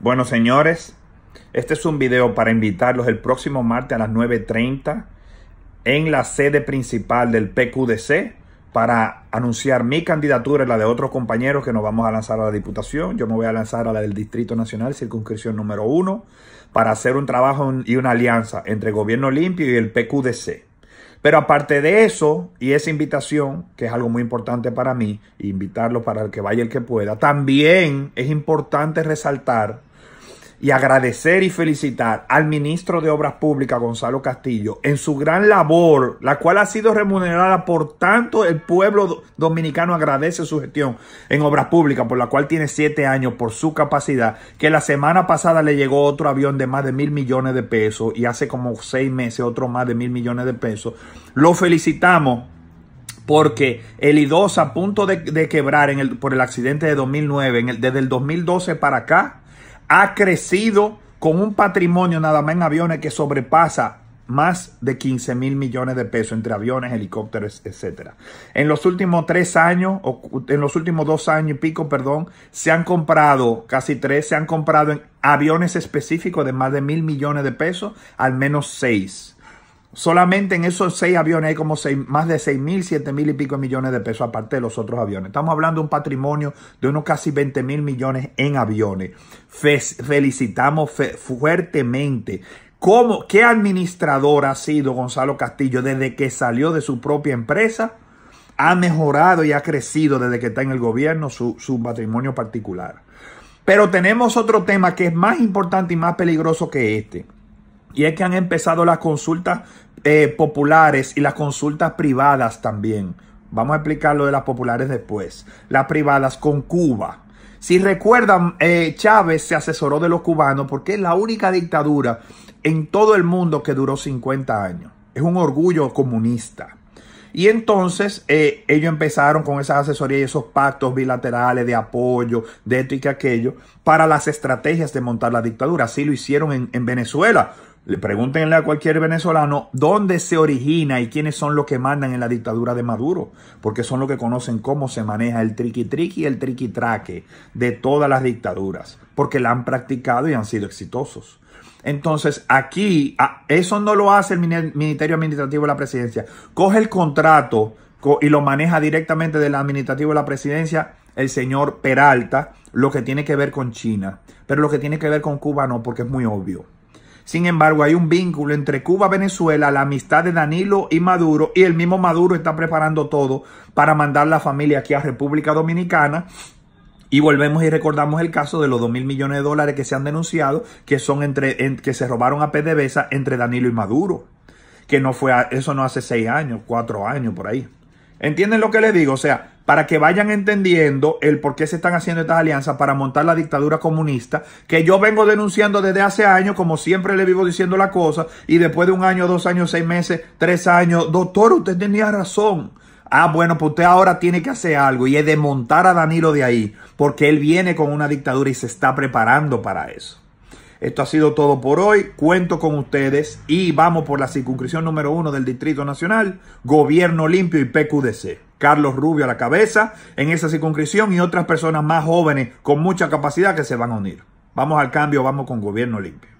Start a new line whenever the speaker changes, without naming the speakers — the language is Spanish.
Bueno, señores, este es un video para invitarlos el próximo martes a las 9.30 en la sede principal del PQDC para anunciar mi candidatura y la de otros compañeros que nos vamos a lanzar a la Diputación. Yo me voy a lanzar a la del Distrito Nacional, circunscripción número uno, para hacer un trabajo y una alianza entre Gobierno Limpio y el PQDC. Pero aparte de eso, y esa invitación, que es algo muy importante para mí, invitarlo para el que vaya el que pueda, también es importante resaltar y agradecer y felicitar al ministro de Obras Públicas, Gonzalo Castillo, en su gran labor, la cual ha sido remunerada por tanto el pueblo dominicano agradece su gestión en Obras Públicas, por la cual tiene siete años por su capacidad, que la semana pasada le llegó otro avión de más de mil millones de pesos y hace como seis meses otro más de mil millones de pesos. Lo felicitamos porque el i a punto de, quebrar en el, por el accidente de 2009, en el, desde el 2012 para acá, ha crecido con un patrimonio nada más en aviones que sobrepasa más de 15 mil millones de pesos entre aviones, helicópteros, etcétera En los últimos tres años, o en los últimos dos años y pico, perdón, se han comprado, casi tres, se han comprado en aviones específicos de más de mil millones de pesos, al menos seis. Solamente en esos seis aviones hay como más de 6 mil, 7 mil y pico millones de pesos, aparte de los otros aviones. Estamos hablando de un patrimonio de unos casi 20 mil millones en aviones. felicitamos fuertemente. ¿Cómo, ¿Qué administrador ha sido Gonzalo Castillo desde que salió de su propia empresa? Ha mejorado y ha crecido desde que está en el gobierno su, su patrimonio particular. Pero tenemos otro tema que es más importante y más peligroso que este. Y es que han empezado las consultas eh, populares y las consultas privadas también. Vamos a explicar lo de las populares después. Las privadas con Cuba. Si recuerdan, eh, Chávez se asesoró de los cubanos porque es la única dictadura en todo el mundo que duró 50 años. Es un orgullo comunista. Y entonces eh, ellos empezaron con esas asesorías y esos pactos bilaterales de apoyo, de esto y que aquello, para las estrategias de montar la dictadura. Así lo hicieron en, en Venezuela le pregúntenle a cualquier venezolano dónde se origina y quiénes son los que mandan en la dictadura de Maduro, porque son los que conocen cómo se maneja el triqui-triqui y el triqui-traque de todas las dictaduras, porque la han practicado y han sido exitosos. Entonces, aquí, ah, eso no lo hace el Ministerio Administrativo de la Presidencia. Coge el contrato y lo maneja directamente del Administrativo de la Presidencia el señor Peralta, lo que tiene que ver con China, pero lo que tiene que ver con Cuba no, porque es muy obvio. Sin embargo, hay un vínculo entre Cuba, Venezuela, la amistad de Danilo y Maduro, y el mismo Maduro está preparando todo para mandar la familia aquí a República Dominicana. Y volvemos y recordamos el caso de los 2 mil millones de dólares que se han denunciado, que son entre, que se robaron a PDVSA entre Danilo y Maduro. Que no fue, eso no hace seis años, cuatro años por ahí. ¿Entienden lo que les digo? O sea, para que vayan entendiendo el por qué se están haciendo estas alianzas para montar la dictadura comunista, que yo vengo denunciando desde hace años, como siempre le vivo diciendo la cosa, y después de un año, dos años, seis meses, tres años, doctor, usted tenía razón. Ah, bueno, pues usted ahora tiene que hacer algo y es montar a Danilo de ahí, porque él viene con una dictadura y se está preparando para eso. Esto ha sido todo por hoy. Cuento con ustedes y vamos por la circunscripción número uno del Distrito Nacional, Gobierno Limpio y PQDC. Carlos Rubio a la cabeza en esa circunscripción y otras personas más jóvenes con mucha capacidad que se van a unir. Vamos al cambio, vamos con Gobierno Limpio.